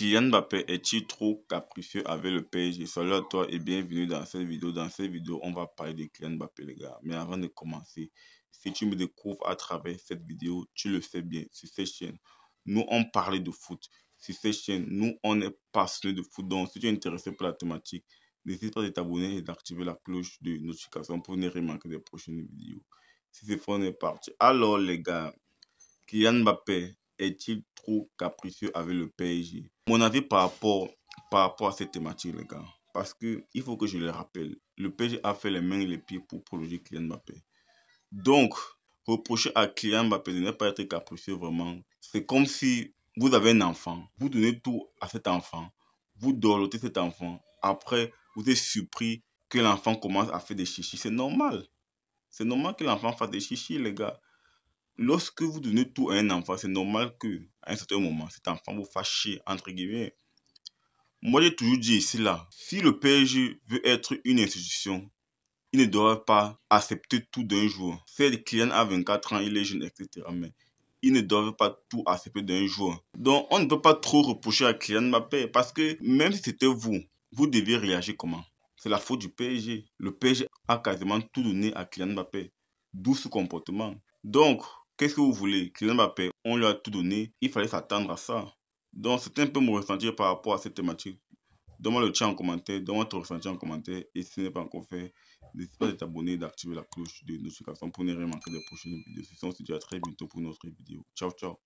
Kylian Mbappé est-il trop capricieux avec le PSG Salut à toi et bienvenue dans cette vidéo. Dans cette vidéo, on va parler de Kylian Mbappé, les gars. Mais avant de commencer, si tu me découvres à travers cette vidéo, tu le sais bien, sur cette chaîne, nous, on parlait de foot. Sur cette chaîne, nous, on est passionné de foot. Donc, si tu es intéressé par la thématique, n'hésite pas à t'abonner et d'activer la cloche de notification pour ne rien manquer des prochaines vidéos. Si c'est faux, on est parti. Alors, les gars, Kylian Mbappé est-il trop capricieux avec le PSG mon avis par rapport, par rapport à cette thématique, les gars. Parce que il faut que je le rappelle. Le PSG a fait les mains et les pieds pour prolonger Kylian Mbappé. Donc, reprocher à Kylian Mbappé de ne pas être capricieux vraiment, c'est comme si vous avez un enfant, vous donnez tout à cet enfant, vous dorlotez cet enfant, après vous êtes surpris que l'enfant commence à faire des chichis. C'est normal. C'est normal que l'enfant fasse des chichis, les gars. Lorsque vous donnez tout à un enfant, c'est normal que à un certain moment, cet enfant vous fâche, entre guillemets. Moi, j'ai toujours dit ici, là, si le PSG veut être une institution, il ne doit pas accepter tout d'un jour. C'est le client à 24 ans, il est jeune, etc. Mais il ne doit pas tout accepter d'un jour. Donc, on ne peut pas trop reprocher à Kylian Mbappé parce que même si c'était vous, vous deviez réagir comment C'est la faute du PSG. Le PSG a quasiment tout donné à Kylian Mbappé, d'où ce comportement. Donc, Qu'est-ce que vous voulez Kylian Mbappé, on lui a tout donné. Il fallait s'attendre à ça. Donc, c'est un peu mon ressenti par rapport à cette thématique. Donne-moi le chat en commentaire, donne-moi ton ressenti en commentaire. Et si ce n'est pas encore fait, n'hésite pas à t'abonner et d'activer la cloche de notification pour ne rien manquer des prochaines vidéos. Sinon, on se dit à très bientôt pour une autre vidéo. Ciao, ciao.